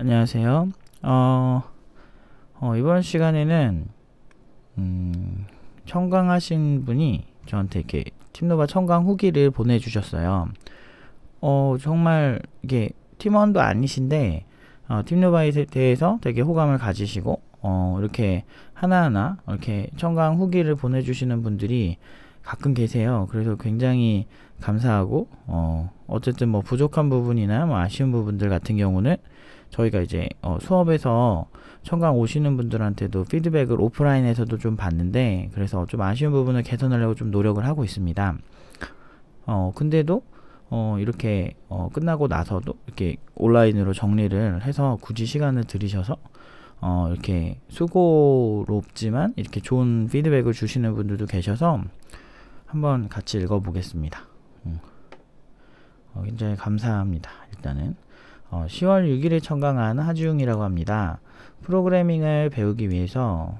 안녕하세요. 어, 어, 이번 시간에는 음, 청강하신 분이 저한테 이렇게 팀노바 청강 후기를 보내주셨어요. 어, 정말 이게 팀원도 아니신데 어, 팀노바에 대해서 되게 호감을 가지시고 어, 이렇게 하나하나 이렇게 청강 후기를 보내주시는 분들이 가끔 계세요. 그래서 굉장히 감사하고 어, 어쨌든 뭐 부족한 부분이나 뭐 아쉬운 부분들 같은 경우는 저희가 이제 어, 수업에서 청강 오시는 분들한테도 피드백을 오프라인에서도 좀봤는데 그래서 좀 아쉬운 부분을 개선하려고 좀 노력을 하고 있습니다. 어 근데도 어 이렇게 어 끝나고 나서도 이렇게 온라인으로 정리를 해서 굳이 시간을 들이셔서 어 이렇게 수고롭지만 이렇게 좋은 피드백을 주시는 분들도 계셔서 한번 같이 읽어보겠습니다. 음. 어, 굉장히 감사합니다. 일단은. 10월 어, 6일에 청강한 하주웅이라고 합니다. 프로그래밍을 배우기 위해서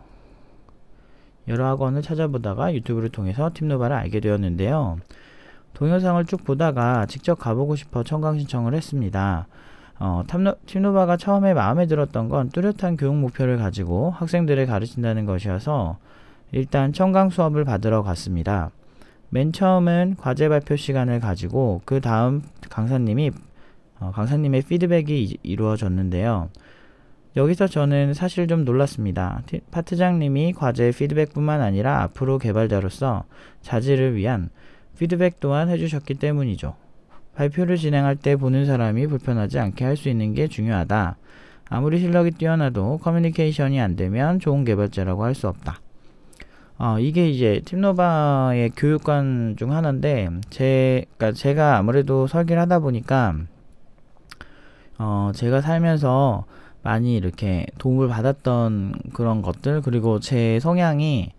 여러 학원을 찾아보다가 유튜브를 통해서 팀노바를 알게 되었는데요. 동영상을 쭉 보다가 직접 가보고 싶어 청강 신청을 했습니다. 어, 탐노, 팁노바가 처음에 마음에 들었던 건 뚜렷한 교육 목표를 가지고 학생들을 가르친다는 것이어서 일단 청강 수업을 받으러 갔습니다. 맨 처음은 과제 발표 시간을 가지고 그 다음 강사님이 어, 강사님의 피드백이 이루어졌는데요. 여기서 저는 사실 좀 놀랐습니다. 파트장님이 과제 의 피드백뿐만 아니라 앞으로 개발자로서 자질을 위한 피드백 또한 해주셨기 때문이죠. 발표를 진행할 때 보는 사람이 불편하지 않게 할 수 있는 게 중요하다. 아무리 실력이 뛰어나도 커뮤니케이션이 안 되면 좋은 개발자라고 할 수 없다. 어, 이게 이제 팀노바의 교육관 중 하나인데, 제, 그니까 제가 아무래도 설계를 하다 보니까 어, 제가 살면서 많이 이렇게 도움을 받았던 그런 것들, 그리고 제 성향이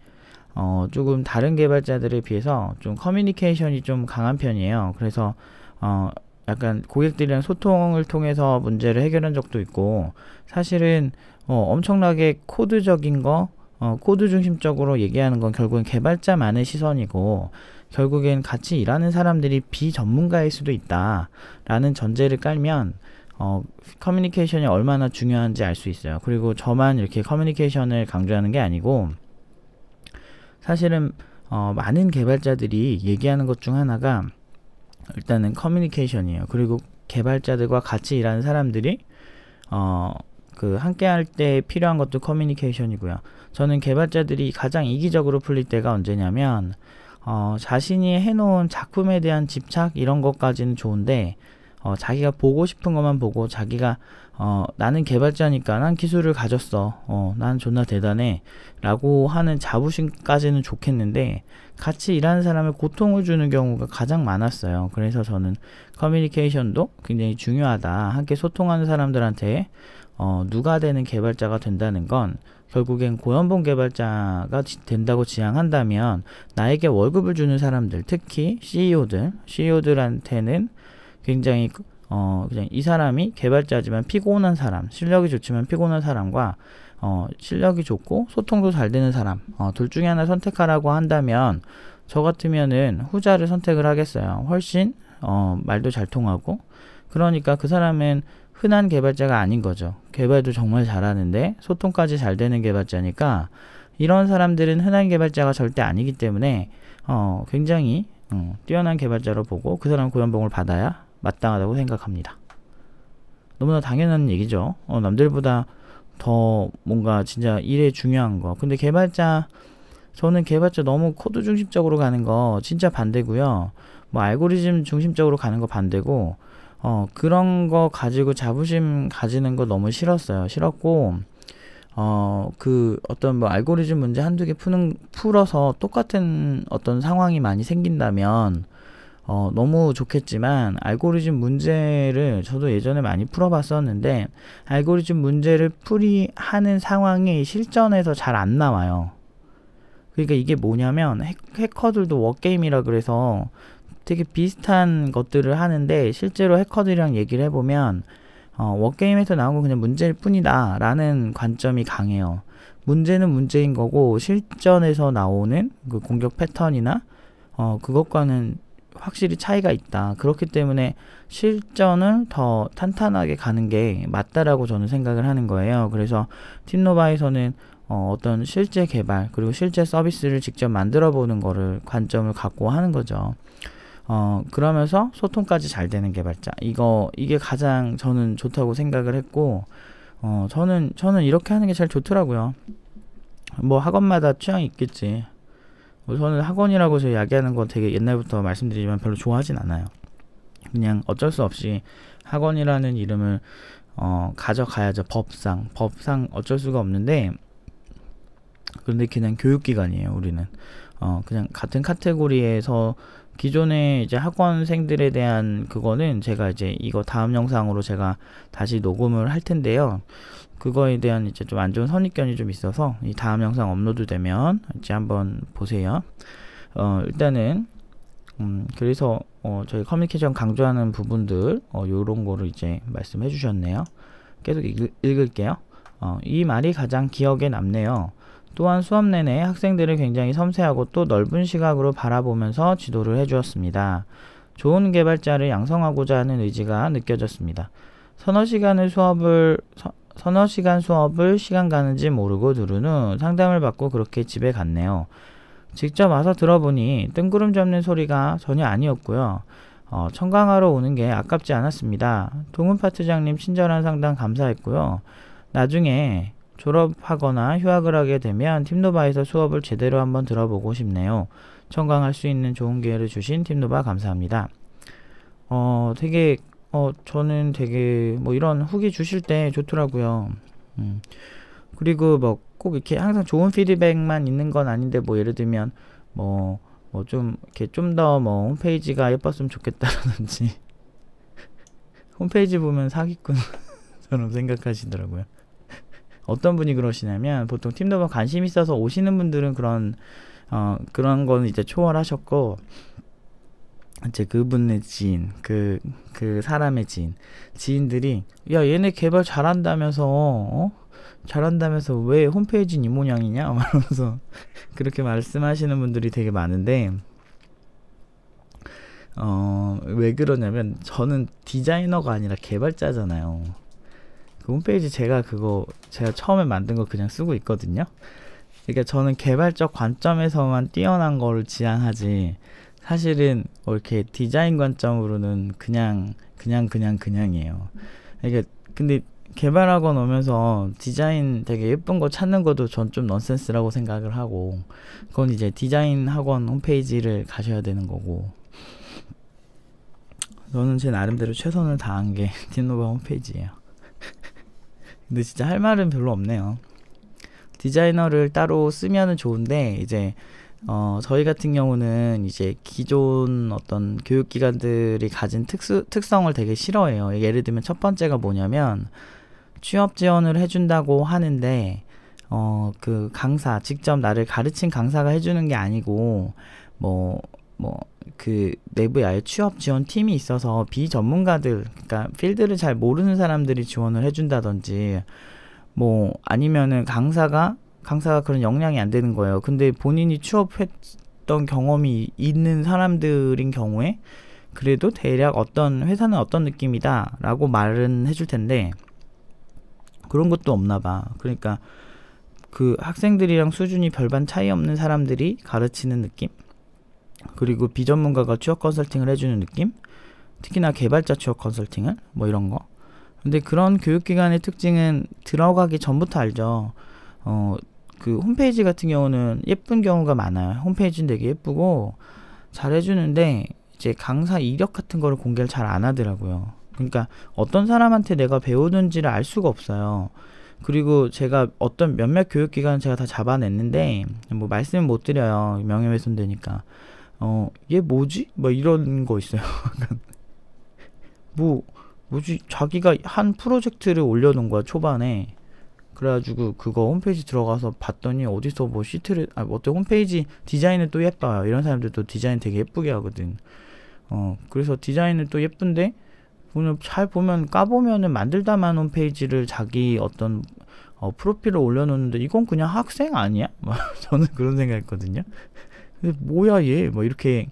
어, 조금 다른 개발자들에 비해서 좀 커뮤니케이션이 좀 강한 편이에요. 그래서 어, 약간 고객들이랑 소통을 통해서 문제를 해결한 적도 있고 사실은 어, 엄청나게 코드적인 거 어, 코드 중심적으로 얘기하는 건결국은 개발자만의 시선이고 결국엔 같이 일하는 사람들이 비전문가일 수도 있다라는 전제를 깔면 어, 커뮤니케이션이 얼마나 중요한지 알 수 있어요. 그리고 저만 이렇게 커뮤니케이션을 강조하는 게 아니고 사실은 어, 많은 개발자들이 얘기하는 것 중 하나가 일단은 커뮤니케이션이에요. 그리고 개발자들과 같이 일하는 사람들이 어, 그 함께 할 때 필요한 것도 커뮤니케이션이고요. 저는 개발자들이 가장 이기적으로 풀릴 때가 언제냐면 어, 자신이 해놓은 작품에 대한 집착 이런 것까지는 좋은데 어, 자기가 보고 싶은 것만 보고 자기가 어, 나는 개발자니까 난 기술을 가졌어. 어, 난 존나 대단해. 라고 하는 자부심까지는 좋겠는데 같이 일하는 사람의 고통을 주는 경우가 가장 많았어요. 그래서 저는 커뮤니케이션도 굉장히 중요하다. 함께 소통하는 사람들한테 어, 누가 되는 개발자가 된다는 건 결국엔 고연봉 개발자가 된다고 지향한다면 나에게 월급을 주는 사람들, 특히 CEO들, CEO들한테는 굉장히 그, 어 그냥 이 사람이 개발자지만 피곤한 사람, 실력이 좋지만 피곤한 사람과 어 실력이 좋고 소통도 잘 되는 사람 어, 둘 중에 하나 선택하라고 한다면 저 같으면은 후자를 선택을 하겠어요. 훨씬 어 말도 잘 통하고 그러니까 그 사람은 흔한 개발자가 아닌 거죠. 개발도 정말 잘하는데 소통까지 잘 되는 개발자니까 이런 사람들은 흔한 개발자가 절대 아니기 때문에 어, 굉장히 어, 뛰어난 개발자로 보고 그 사람 고연봉을 받아야 마땅하다고 생각합니다. 너무나 당연한 얘기죠. 어, 남들보다 더 뭔가 진짜 일에 중요한 거. 근데 개발자 저는 개발자 너무 코드 중심적으로 가는 거 진짜 반대고요. 뭐 알고리즘 중심적으로 가는 거 반대고 어, 그런 거 가지고 자부심 가지는 거 너무 싫었어요. 싫었고 어, 그 어떤 뭐 알고리즘 문제 한두 개 푸는 풀어서 똑같은 어떤 상황이 많이 생긴다면 어, 너무 좋겠지만 알고리즘 문제를 저도 예전에 많이 풀어봤었는데 알고리즘 문제를 풀이하는 상황이 실전에서 잘 안 나와요. 그러니까 이게 뭐냐면 해, 해커들도 워게임이라 그래서 되게 비슷한 것들을 하는데 실제로 해커들이랑 얘기를 해보면 어, 워게임에서 나온 건 그냥 문제일 뿐이다 라는 관점이 강해요. 문제는 문제인 거고 실전에서 나오는 그 공격 패턴이나 어, 그것과는 확실히 차이가 있다. 그렇기 때문에 실전을 더 탄탄하게 가는 게 맞다라고 저는 생각을 하는 거예요. 그래서 팀노바에서는 어, 어떤 실제 개발 그리고 실제 서비스를 직접 만들어 보는 거를 관점을 갖고 하는 거죠. 어, 그러면서 소통까지 잘 되는 개발자. 이거, 이게 가장 저는 좋다고 생각을 했고, 어, 저는, 저는 이렇게 하는 게 제일 좋더라고요. 뭐 학원마다 취향이 있겠지. 뭐 저는 학원이라고 제가 이야기하는 건 되게 옛날부터 말씀드리지만 별로 좋아하진 않아요. 그냥 어쩔 수 없이 학원이라는 이름을 어, 가져가야죠. 법상. 법상 어쩔 수가 없는데 그런데 그냥 교육기관이에요. 우리는 어, 그냥 같은 카테고리에서 기존에 이제 학원생들에 대한 그거는 제가 이제 이거 다음 영상으로 제가 다시 녹음을 할 텐데요. 그거에 대한 이제 좀 안 좋은 선입견이 좀 있어서 이 다음 영상 업로드 되면 이제 한번 보세요. 어, 일단은 음, 그래서 어, 저희 커뮤니케이션 강조하는 부분들 어, 요런 거를 이제 말씀해 주셨네요. 계속 읽, 을게요 어, 이 말이 가장 기억에 남네요. 또한 수업 내내 학생들을 굉장히 섬세하고 또 넓은 시각으로 바라보면서 지도를 해주었습니다. 좋은 개발자를 양성하고자 하는 의지가 느껴졌습니다. 서너 시간을 수업을 서, 너 시간 수업을 시간 가는지 모르고 누른 후 상담을 받고 그렇게 집에 갔네요. 직접 와서 들어보니 뜬구름 잡는 소리가 전혀 아니었고요. 어, 청강하러 오는 게 아깝지 않았습니다. 동훈 파트장님 친절한 상담 감사했고요. 나중에 졸업하거나 휴학을 하게 되면 팀노바에서 수업을 제대로 한번 들어보고 싶네요. 청강할 수 있는 좋은 기회를 주신 팀노바 감사합니다. 어, 되게, 어, 저는 되게 뭐 이런 후기 주실 때 좋더라고요. 음. 그리고 뭐 꼭 이렇게 항상 좋은 피드백만 있는 건 아닌데 뭐 예를 들면 뭐, 뭐 좀, 이렇게 좀 더 뭐 홈페이지가 예뻤으면 좋겠다라든지 홈페이지 보면 사기꾼처럼 생각하시더라고요. 어떤 분이 그러시냐면 보통 팀더벅 관심 있어서 오시는 분들은 그런 어, 그런 거는 이제 초월하셨고 이제 그분의 지인, 그, 그 사람의 지인, 지인들이, 야, 얘네 개발 잘한다면서, 어? 잘한다면서 왜 홈페이지는 이 모양이냐? 말하면서 그렇게 말씀하시는 분들이 되게 많은데, 어, 왜 그러냐면, 저는 디자이너가 아니라 개발자잖아요. 그 홈페이지 제가 그거 제가 처음에 만든 거 그냥 쓰고 있거든요. 그러니까 저는 개발적 관점에서만 뛰어난 거를 지향하지 사실은 뭐 이렇게 디자인 관점으로는 그냥 그냥 그냥 그냥이에요. 그러니까 근데 개발학원 오면서 디자인 되게 예쁜 거 찾는 것도 전 좀 넌센스라고 생각을 하고 그건 이제 디자인 학원 홈페이지를 가셔야 되는 거고 저는 제 나름대로 최선을 다한 게 딘노바 홈페이지예요. 근데 진짜 할 말은 별로 없네요. 디자이너를 따로 쓰면 좋은데 이제 어, 저희 같은 경우는 이제 기존 어떤 교육기관들이 가진 특수, 특성을 되게 싫어해요. 예를 들면 첫 번째가 뭐냐면 취업 지원을 해준다고 하는데 어, 그 강사, 직접 나를 가르친 강사가 해주는 게 아니고 뭐 뭐그 내부에 아예 취업 지원 팀이 있어서 비전문가들 그러니까 필드를 잘 모르는 사람들이 지원을 해준다든지 뭐 아니면은 강사가 강사가 그런 역량이 안 되는 거예요. 근데 본인이 취업했던 경험이 있는 사람들인 경우에 그래도 대략 어떤 회사는 어떤 느낌이다라고 말은 해줄 텐데 그런 것도 없나 봐. 그러니까 그 학생들이랑 수준이 별반 차이 없는 사람들이 가르치는 느낌? 그리고 비전문가가 취업 컨설팅을 해주는 느낌? 특히나 개발자 취업 컨설팅은뭐 이런 거. 근데 그런 교육기관의 특징은 들어가기 전부터 알죠. 어, 그 홈페이지 같은 경우는 예쁜 경우가 많아요. 홈페이지는 되게 예쁘고 잘 해주는데 이제 강사 이력 같은 거를 공개를 잘 안 하더라고요. 그러니까 어떤 사람한테 내가 배우는지를 알 수가 없어요. 그리고 제가 어떤 몇몇 교육기관 은 제가 다 잡아냈는데 뭐 말씀은 못 드려요. 명예훼손 되니까. 어, 얘 뭐지? 뭐 이런 거 있어요. 뭐, 뭐지? 자기가 한 프로젝트를 올려놓은 거야, 초반에. 그래가지고 그거 홈페이지 들어가서 봤더니 어디서 뭐 시트를, 아, 뭐 어때 홈페이지 디자인을 또 예뻐요. 이런 사람들 또 디자인 되게 예쁘게 하거든. 어, 그래서 디자인을 또 예쁜데, 보면 잘 보면 까보면은 만들다만 홈페이지를 자기 어떤 어, 프로필을 올려놓는데 이건 그냥 학생 아니야? 저는 그런 생각했거든요. 뭐야 얘뭐 이렇게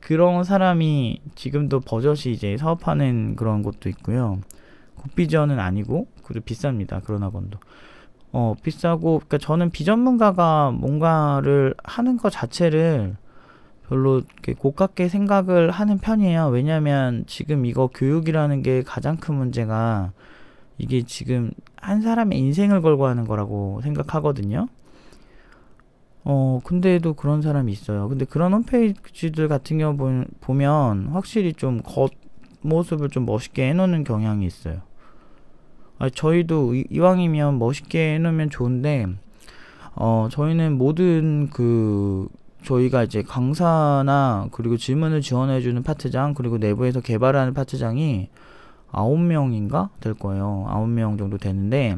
그런 사람이 지금도 버젓이 이제 사업하는 그런 것도 있고요. 국비전은 아니고 그리고 비쌉니다. 그런 학원도. 어, 비싸고 그러니까 저는 비전문가가 뭔가를 하는 것 자체를 별로 고깝게 생각을 하는 편이에요. 왜냐면 하 지금 이거 교육이라는 게 가장 큰 문제가 이게 지금 한 사람의 인생을 걸고 하는 거라고 생각하거든요. 어, 근데도 그런 사람이 있어요. 근데 그런 홈페이지들 같은 경우 보면 확실히 좀 겉모습을 좀 멋있게 해놓는 경향이 있어요. 아, 저희도 이, 왕이면 멋있게 해놓으면 좋은데, 어, 저희는 모든 그, 저희가 이제 강사나 그리고 질문을 지원해주는 파트장, 그리고 내부에서 개발하는 파트장이 아홉 명인가 될 거예요. 아홉 명 정도 되는데,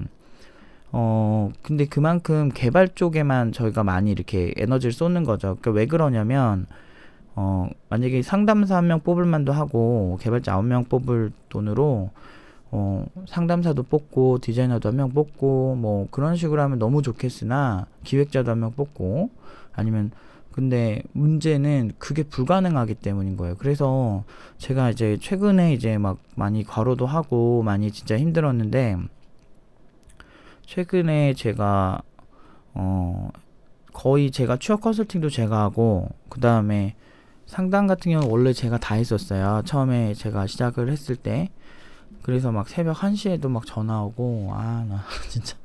어, 근데 그만큼 개발 쪽에만 저희가 많이 이렇게 에너지를 쏟는 거죠. 그러니까 왜 그러냐면, 어, 만약에 상담사 한 명 뽑을 만도 하고, 개발자 아홉 명 뽑을 돈으로, 어, 상담사도 뽑고, 디자이너도 한 명 뽑고, 뭐, 그런 식으로 하면 너무 좋겠으나, 기획자도 한 명 뽑고, 아니면, 근데 문제는 그게 불가능하기 때문인 거예요. 그래서 제가 이제 최근에 이제 막 많이 과로도 하고, 많이 진짜 힘들었는데, 최근에 제가 어 거의 제가 취업 컨설팅도 제가 하고 그 다음에 상담 같은 경우는 원래 제가 다 했었어요. 처음에 제가 시작을 했을 때 그래서 막 새벽 1시에도 막 전화 오고 아 나 진짜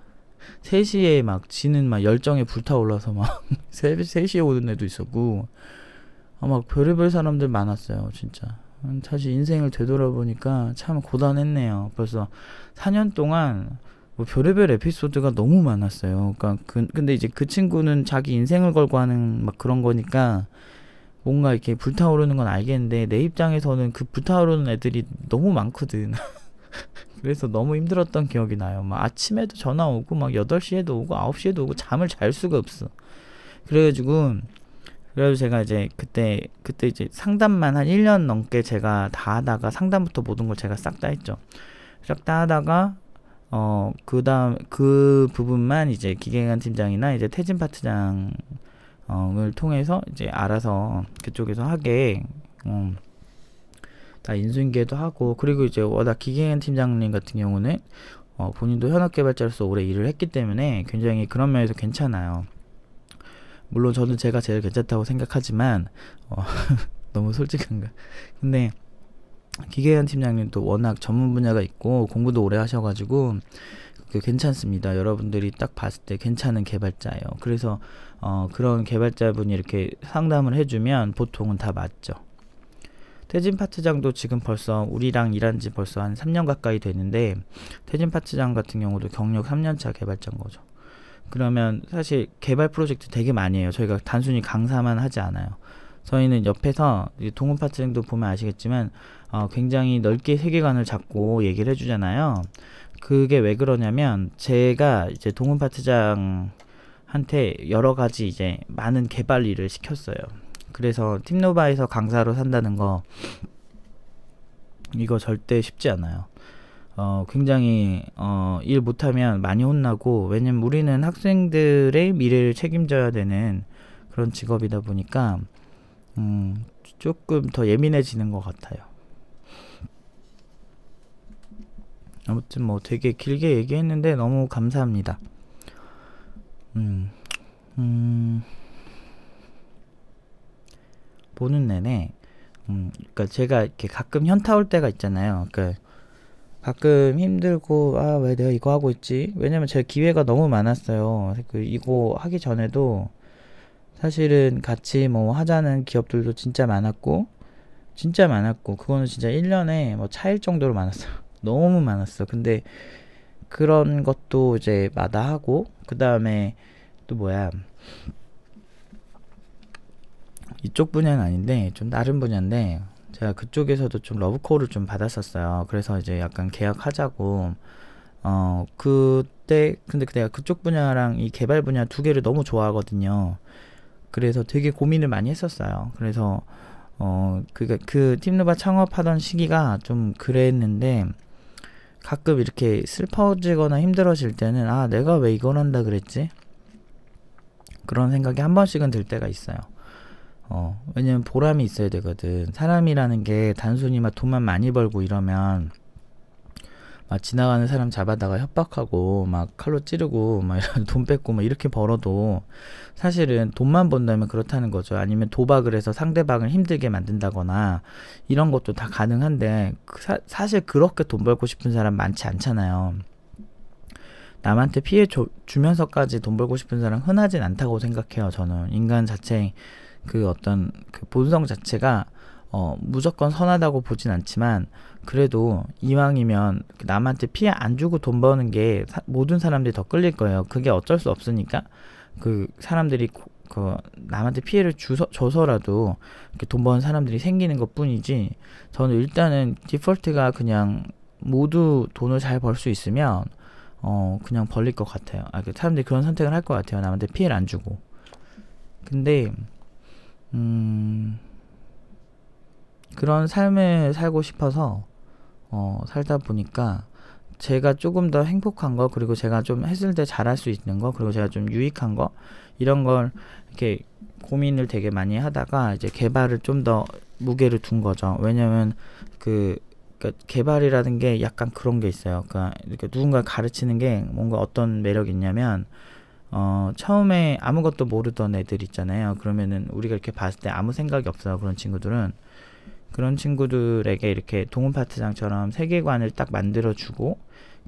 3시에 막 지는 막 열정에 불타올라서 막 3시에 오는 애도 있었고 아, 막 별의별 사람들 많았어요 진짜 사실 인생을 되돌아보니까 참 고단했네요 벌써 4년 동안 뭐 별의별 에피소드가 너무 많았어요. 그러니까 그, 근데 이제 그 친구는 자기 인생을 걸고 하는 막 그런 거니까 뭔가 이렇게 불타오르는 건 알겠는데 내 입장에서는 그 불타오르는 애들이 너무 많거든. 그래서 너무 힘들었던 기억이 나요. 막 아침에도 전화 오고 막 8시에도 오고 9시에도 오고 잠을 잘 수가 없어. 그래가지고 그래서 제가 이제 그때 그때 이제 상담만 한 1년 넘게 제가 다 하다가 상담부터 모든 걸 제가 싹 다 했죠. 싹 다 하다가 어, 그 다음, 그 부분만 이제 기계관 팀장이나 이제 태진 파트장을 통해서 이제 알아서 그쪽에서 하게, 어, 다 인수인계도 하고, 그리고 이제 워낙 기계관 팀장님 같은 경우는 어, 본인도 현업개발자로서 오래 일을 했기 때문에 굉장히 그런 면에서 괜찮아요. 물론 저는 제가 제일 괜찮다고 생각하지만, 어, 너무 솔직한가. 근데, 기계현 팀장님도 워낙 전문 분야가 있고 공부도 오래 하셔가지고 그 괜찮습니다. 여러분들이 딱 봤을 때 괜찮은 개발자예요. 그래서 어, 그런 개발자분이 이렇게 상담을 해주면 보통은 다 맞죠. 태진 파트장도 지금 벌써 우리랑 일한 지 벌써 한 3년 가까이 되는데 태진 파트장 같은 경우도 경력 3년차 개발자인 거죠. 그러면 사실 개발 프로젝트 되게 많이 해요. 저희가 단순히 강사만 하지 않아요. 저희는 옆에서 동음 파트생도 보면 아시겠지만 어, 굉장히 넓게 세계관을 잡고 얘기를 해주잖아요. 그게 왜 그러냐면 제가 이제 동음 파트장한테 여러 가지 이제 많은 개발 일을 시켰어요. 그래서 팀노바에서 강사로 산다는 거 이거 절대 쉽지 않아요. 어, 굉장히 어, 일 못하면 많이 혼나고 왜냐면 우리는 학생들의 미래를 책임져야 되는 그런 직업이다 보니까 음, 조금 더 예민해지는 것 같아요. 아무튼 뭐 되게 길게 얘기했는데 너무 감사합니다. 음, 음, 보는 내내, 음, 그니까 제가 이렇게 가끔 현타 올 때가 있잖아요. 그니까 가끔 힘들고, 아, 왜 내가 이거 하고 있지? 왜냐면 제가 기회가 너무 많았어요. 그, 이거 하기 전에도 사실은 같이 뭐 하자는 기업들도 진짜 많았고 진짜 많았고 그거는 진짜 1년에 뭐 차일 정도로 많았어. 너무 많았어. 근데 그런 것도 이제 마다하고 그다음에 또 뭐야? 이쪽 분야는 아닌데 좀 다른 분야인데 제가 그쪽에서도 좀 러브콜을 좀 받았었어요. 그래서 이제 약간 계약하자고 어 그때 근데 내가 그쪽 분야랑 이 개발 분야 두 개를 너무 좋아하거든요. 그래서 되게 고민을 많이 했었어요. 그래서 어, 그, 그, 팀누바 창업하던 시기가 좀 그랬는데, 가끔 이렇게 슬퍼지거나 힘들어질 때는, 아, 내가 왜 이걸 한다 그랬지? 그런 생각이 한 번씩은 들 때가 있어요. 어, 왜냐면 보람이 있어야 되거든. 사람이라는 게 단순히 막 돈만 많이 벌고 이러면, 막 지나가는 사람 잡아다가 협박하고 막 칼로 찌르고 막돈 뺏고 막 이렇게 벌어도 사실은 돈만 번다면 그렇다는 거죠. 아니면 도박을 해서 상대방을 힘들게 만든다거나 이런 것도 다 가능한데 그 사, 실 그렇게 돈 벌고 싶은 사람 많지 않잖아요. 남한테 피해 줘, 주면서까지 돈 벌고 싶은 사람 흔하진 않다고 생각해요. 저는 인간 자체 그 어떤 그 본성 자체가 어, 무조건 선하다고 보진 않지만 그래도 이왕이면 남한테 피해 안 주고 돈 버는 게 사, 모든 사람들이 더 끌릴 거예요. 그게 어쩔 수 없으니까 그 사람들이 고, 그 남한테 피해를 주서, 줘서라도 이렇게 돈 버는 사람들이 생기는 것 뿐이지 저는 일단은 디폴트가 그냥 모두 돈을 잘 벌 수 있으면 어 그냥 벌릴 것 같아요. 아, 그 사람들이 그런 선택을 할 것 같아요. 남한테 피해를 안 주고. 근데 음. 그런 삶을 살고 싶어서 어, 살다 보니까 제가 조금 더 행복한 거 그리고 제가 좀 했을 때 잘할 수 있는 거 그리고 제가 좀 유익한 거 이런 걸 이렇게 고민을 되게 많이 하다가 이제 개발을 좀 더 무게를 둔 거죠. 왜냐면 그 그러니까 개발이라는 게 약간 그런 게 있어요. 그러니까 누군가 가르치는 게 뭔가 어떤 매력이 있냐면 어, 처음에 아무것도 모르던 애들 있잖아요. 그러면은 우리가 이렇게 봤을 때 아무 생각이 없어요. 그런 친구들은 그런 친구들에게 이렇게 동음 파트장처럼 세계관을 딱 만들어주고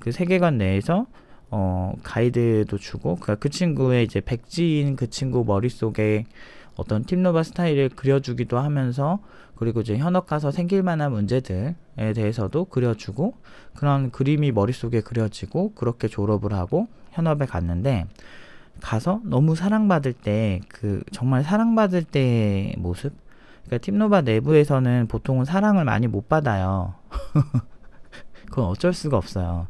그 세계관 내에서 어, 가이드도 주고 그, 그 친구의 이제 백지인 그 친구 머릿속에 어떤 팀노바 스타일을 그려주기도 하면서 그리고 이제 현업 가서 생길 만한 문제들에 대해서도 그려주고 그런 그림이 머릿속에 그려지고 그렇게 졸업을 하고 현업에 갔는데 가서 너무 사랑받을 때 그 정말 사랑받을 때의 모습 그러니까 팀노바 내부에서는 보통은 사랑을 많이 못 받아요. 그건 어쩔 수가 없어요.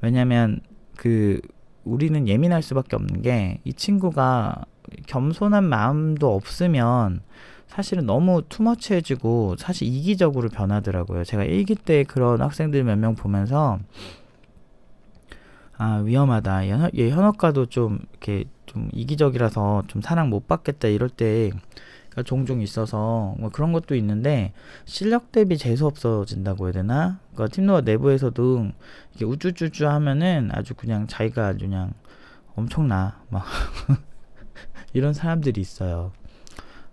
왜냐면 그 우리는 예민할 수밖에 없는 게 이 친구가 겸손한 마음도 없으면 사실은 너무 투머치해지고 사실 이기적으로 변하더라고요. 제가 일기때 그런 학생들 몇 명 보면서 아 위험하다. 얘 현업가도 좀 이렇게 좀 이기적이라서 좀 사랑 못 받겠다 이럴 때 그러니까 종종 있어서 뭐 그런 것도 있는데 실력 대비 재수 없어진다고 해야 되나? 그러니까 팀노아 내부에서도 이렇게 우쭈쭈쭈 하면은 아주 그냥 자기가 아주 그냥 엄청나 막 이런 사람들이 있어요.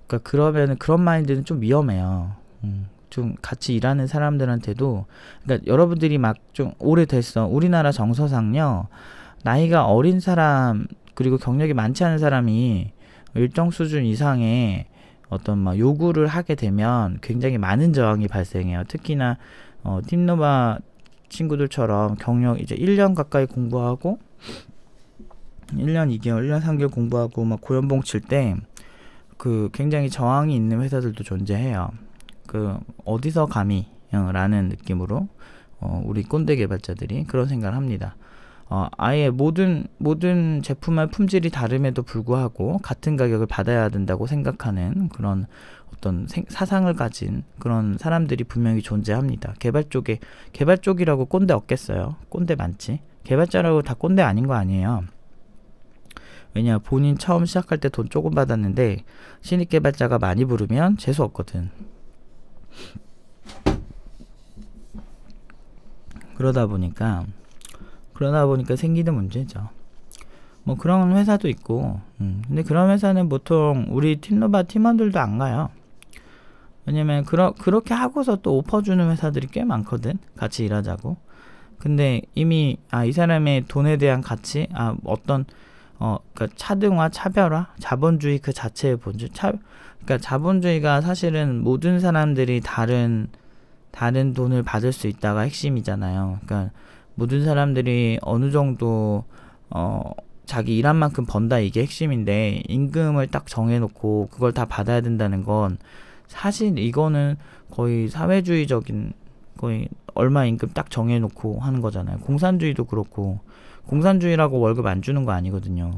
그러니까 그러면 그런 마인드는 좀 위험해요. 음. 좀 같이 일하는 사람들한테도 그러니까 여러분들이 막 좀 오래됐어 우리나라 정서상요 나이가 어린 사람 그리고 경력이 많지 않은 사람이 일정 수준 이상의 어떤 막 요구를 하게 되면 굉장히 많은 저항이 발생해요. 특히나 어, 팀노바 친구들처럼 경력 이제 1년 가까이 공부하고 1년 2개월, 1년 3개월 공부하고 막 고연봉 칠 때 그 굉장히 저항이 있는 회사들도 존재해요. 그 어디서 감히 어, 라는 느낌으로 어, 우리 꼰대 개발자들이 그런 생각을 합니다. 어, 아예 모든 모든 제품의 품질이 다름에도 불구하고 같은 가격을 받아야 된다고 생각하는 그런 어떤 생, 사상을 가진 그런 사람들이 분명히 존재합니다. 개발 쪽에 개발 쪽이라고 꼰대 없겠어요. 꼰대 많지. 개발자라고 다 꼰대 아닌 거 아니에요. 왜냐 본인 처음 시작할 때 돈 조금 받았는데 신입 개발자가 많이 부르면 재수 없거든. 그러다 보니까 그러다 보니까 생기는 문제죠. 뭐 그런 회사도 있고, 음. 근데 그런 회사는 보통 우리 팀노바 팀원들도 안 가요. 왜냐면 그러, 그렇게 하고서 또 오퍼 주는 회사들이 꽤 많거든. 같이 일하자고. 근데 이미 아 이 사람의 돈에 대한 가치, 아 어떤 어, 그러니까 차등화, 차별화, 자본주의 그 자체의 본질, 차, 그러니까 자본주의가 사실은 모든 사람들이 다른 다른 돈을 받을 수 있다가 핵심이잖아요. 그러니까 모든 사람들이 어느 정도 어 자기 일한 만큼 번다 이게 핵심인데 임금을 딱 정해놓고 그걸 다 받아야 된다는 건 사실 이거는 거의 사회주의적인 거의 얼마 임금 딱 정해놓고 하는 거잖아요. 공산주의도 그렇고 공산주의라고 월급 안 주는 거 아니거든요.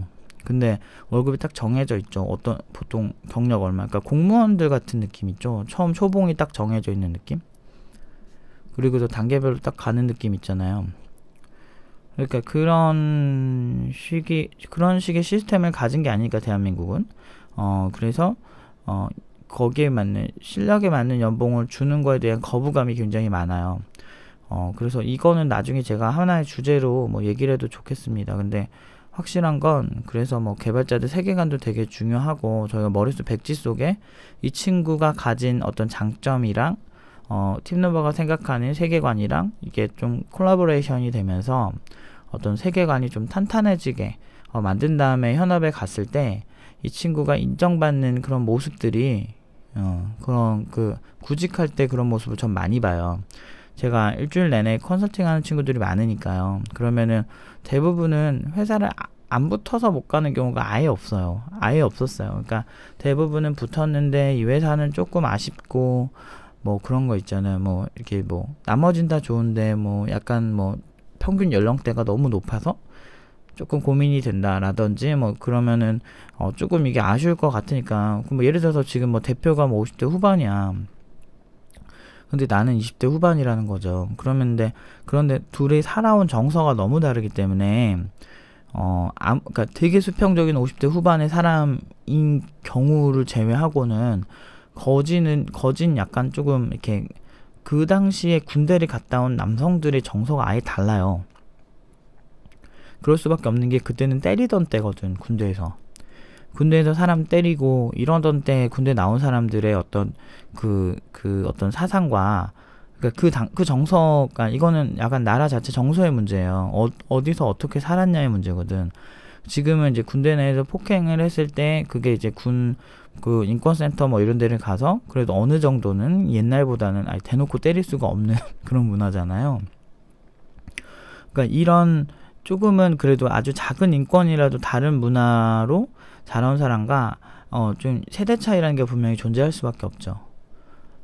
근데 월급이 딱 정해져 있죠. 어떤 보통 경력 얼마? 그러니까 공무원들 같은 느낌 있죠. 처음 초봉이 딱 정해져 있는 느낌. 그리고 또 단계별로 딱 가는 느낌 있잖아요. 그러니까 그런 식의 그런 식의 시스템을 가진 게 아니니까 대한민국은 어 그래서 어 거기에 맞는 실력에 맞는 연봉을 주는 거에 대한 거부감이 굉장히 많아요. 어 그래서 이거는 나중에 제가 하나의 주제로 뭐 얘기를 해도 좋겠습니다. 근데 확실한 건 그래서 뭐 개발자들 세계관도 되게 중요하고 저희가 머릿속 백지 속에 이 친구가 가진 어떤 장점이랑 어, 팀넘버가 생각하는 세계관이랑 이게 좀 콜라보레이션이 되면서 어떤 세계관이 좀 탄탄해지게 어, 만든 다음에 현업에 갔을 때 이 친구가 인정받는 그런 모습들이 어, 그런 그 구직할 때 그런 모습을 전 많이 봐요. 제가 일주일 내내 컨설팅하는 친구들이 많으니까요. 그러면은 대부분은 회사를 아, 안 붙어서 못 가는 경우가 아예 없어요. 아예 없었어요. 그러니까 대부분은 붙었는데 이 회사는 조금 아쉽고 뭐 그런 거 있잖아요. 뭐 이렇게 뭐 나머진 다 좋은데 뭐 약간 뭐 평균 연령대가 너무 높아서 조금 고민이 된다라든지 뭐 그러면은 어 조금 이게 아쉬울 것 같으니까 뭐 예를 들어서 지금 뭐 대표가 뭐 50대 후반이야. 근데 나는 20대 후반이라는 거죠. 그러면데 그런데 둘이 살아온 정서가 너무 다르기 때문에 어, 암, 그니까 되게 수평적인 50대 후반의 사람인 경우를 제외하고는 거지는 거진 약간 조금 이렇게 그 당시에 군대를 갔다 온 남성들의 정서가 아예 달라요. 그럴 수밖에 없는 게 그때는 때리던 때거든, 군대에서. 군대에서 사람 때리고 이러던 때 군대 나온 사람들의 어떤 그, 그 어떤 사상과 그러니까 그, 당, 그 정서가, 이거는 약간 나라 자체 정서의 문제예요. 어, 어디서 어떻게 살았냐의 문제거든. 지금은 이제 군대 내에서 폭행을 했을 때 그게 이제 군 그 인권센터 뭐 이런 데를 가서 그래도 어느 정도는 옛날보다는 아예 대놓고 때릴 수가 없는 그런 문화잖아요. 그러니까 이런 조금은 그래도 아주 작은 인권이라도 다른 문화로 자라온 사람과 어좀 세대 차이라는 게 분명히 존재할 수밖에 없죠.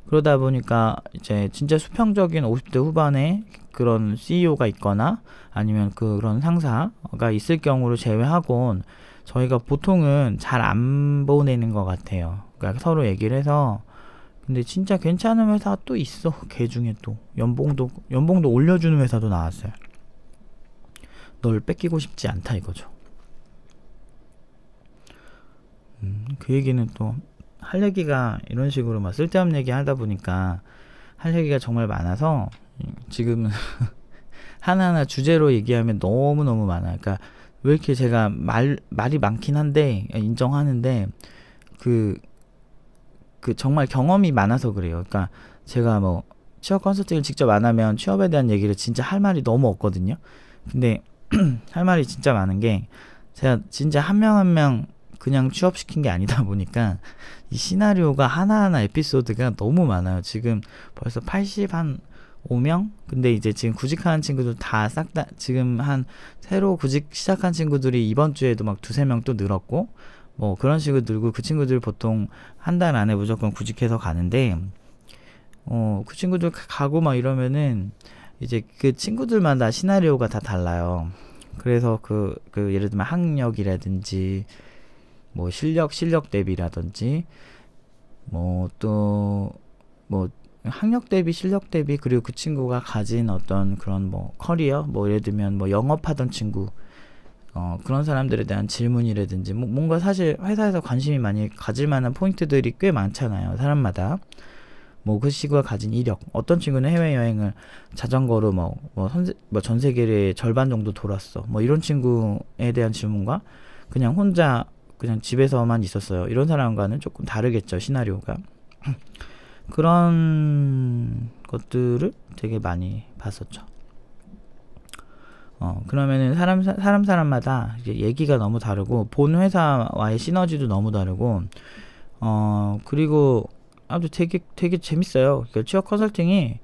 그러다 보니까 이제 진짜 수평적인 50대 후반에 그런 CEO가 있거나 아니면 그런 상사가 있을 경우를 제외하곤 저희가 보통은 잘 안 보내는 것 같아요. 그러니까 서로 얘기를 해서 근데 진짜 괜찮은 회사 또 있어. 개 중에 또 연봉도 연봉도 올려주는 회사도 나왔어요. 널 뺏기고 싶지 않다 이거죠. 음, 그 얘기는 또할 얘기가 이런 식으로 막 쓸데없는 얘기 하다 보니까 할 얘기가 정말 많아서 지금 하나하나 주제로 얘기하면 너무너무 많아요. 그러니까 왜 이렇게 제가 말, 말이 많긴 한데, 인정하는데, 그, 그 정말 경험이 많아서 그래요. 그러니까 제가 뭐 취업 컨설팅을 직접 안 하면 취업에 대한 얘기를 진짜 할 말이 너무 없거든요. 근데 할 말이 진짜 많은 게 제가 진짜 한 명 한명 그냥 취업시킨 게 아니다 보니까 이 시나리오가 하나하나 에피소드가 너무 많아요. 지금 벌써 80 한 5명? 근데 이제 지금 구직하는 친구들 다 싹 다 지금 한 새로 구직 시작한 친구들이 이번 주에도 막 두세 명 또 늘었고 뭐 그런 식으로 늘고 그 친구들 보통 한 달 안에 무조건 구직해서 가는데 어, 그 친구들 가고 막 이러면은 이제 그 친구들마다 시나리오가 다 달라요. 그래서 그, 그 예를 들면 학력이라든지 뭐 실력 실력 대비라든지 뭐 또뭐 뭐 학력 대비 실력 대비 그리고 그 친구가 가진 어떤 그런 뭐 커리어 뭐 예를 들면 뭐 영업하던 친구 어, 그런 사람들에 대한 질문이라든지 뭐, 뭔가 사실 회사에서 관심이 많이 가질 만한 포인트들이 꽤 많잖아요 사람마다 뭐 그 친구가 가진 이력 어떤 친구는 해외여행을 자전거로 뭐, 뭐, 선뭐전세계를 절반 정도 돌았어 뭐 이런 친구에 대한 질문과 그냥 혼자 그냥 집에서만 있었어요. 이런 사람과는 조금 다르겠죠, 시나리오가. 그런 것들을 되게 많이 봤었죠. 어, 그러면은 사람, 사람 사람마다 얘기가 너무 다르고, 본 회사와의 시너지도 너무 다르고, 어, 그리고 아주 되게, 되게 재밌어요. 그러니까 취업 컨설팅이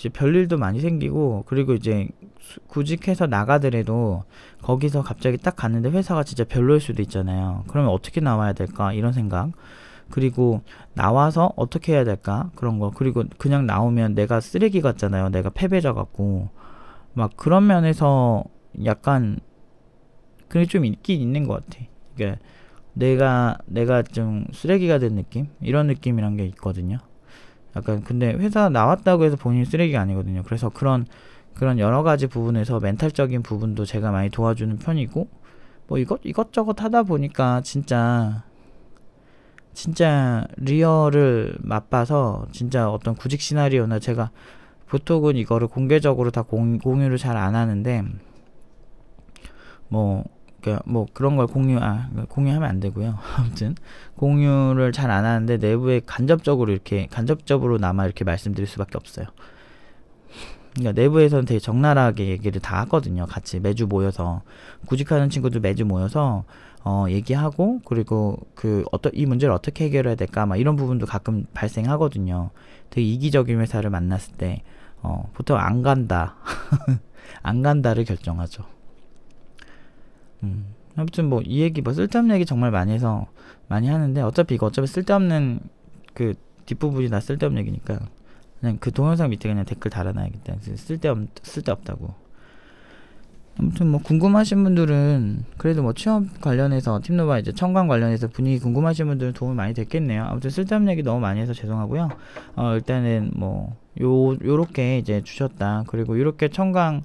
이제 별일도 많이 생기고 그리고 이제 구직해서 나가더라도 거기서 갑자기 딱 갔는데 회사가 진짜 별로일 수도 있잖아요. 그러면 어떻게 나와야 될까 이런 생각. 그리고 나와서 어떻게 해야 될까 그런 거. 그리고 그냥 나오면 내가 쓰레기 같잖아요. 내가 패배자 같고 막 그런 면에서 약간 그게 좀 있긴 있는 것 같아. 이게 그러니까 내가 내가 좀 쓰레기가 된 느낌 이런 느낌이란 게 있거든요. 약간 근데 회사 나왔다고 해서 본인이 쓰레기가 아니거든요. 그래서 그런 그런 여러 가지 부분에서 멘탈적인 부분도 제가 많이 도와주는 편이고 뭐 이것 이것저것 하다 보니까 진짜 진짜 리얼을 맛봐서 진짜 어떤 구직 시나리오나 제가 보통은 이거를 공개적으로 다 공, 공유를 잘 안 하는데 뭐 그뭐 그러니까 그런 걸 공유 아 공유하면 안 되고요. 아무튼 공유를 잘 안 하는데 내부에 간접적으로 이렇게 간접적으로 남아 이렇게 말씀드릴 수밖에 없어요. 그러니까 내부에서는 되게 적나라하게 얘기를 다 하거든요. 같이 매주 모여서 구직하는 친구들 매주 모여서 어 얘기하고 그리고 그 어떤 이 문제를 어떻게 해결해야 될까 막 이런 부분도 가끔 발생하거든요. 되게 이기적인 회사를 만났을 때 어, 보통 안 간다, 안 간다를 결정하죠. 음. 아무튼 뭐 이 얘기 뭐 쓸데없는 얘기 정말 많이 해서 많이 하는데 어차피 이거 어차피 쓸데없는 그 뒷부분이 다 쓸데없는 얘기니까 그냥 그 동영상 밑에 그냥 댓글 달아놔야겠다. 쓸데없 쓸데없다고. 아무튼 뭐 궁금하신 분들은 그래도 뭐 취업 관련해서 팀노바 이제 청강 관련해서 분위기 궁금하신 분들은 도움이 많이 됐겠네요. 아무튼 쓸데없는 얘기 너무 많이 해서 죄송하고요. 어 일단은 뭐 요 요렇게 이제 주셨다. 그리고 요렇게 청강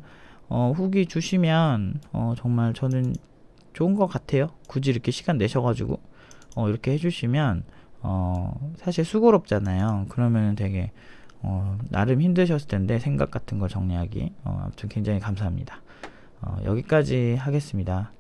어, 후기 주시면 어, 정말 저는 좋은 것 같아요. 굳이 이렇게 시간 내셔가지고 어, 이렇게 해주시면 어, 사실 수고롭잖아요. 그러면 되게 어, 나름 힘드셨을 텐데 생각 같은 걸 정리하기 어, 아무튼 굉장히 감사합니다. 어, 여기까지 하겠습니다.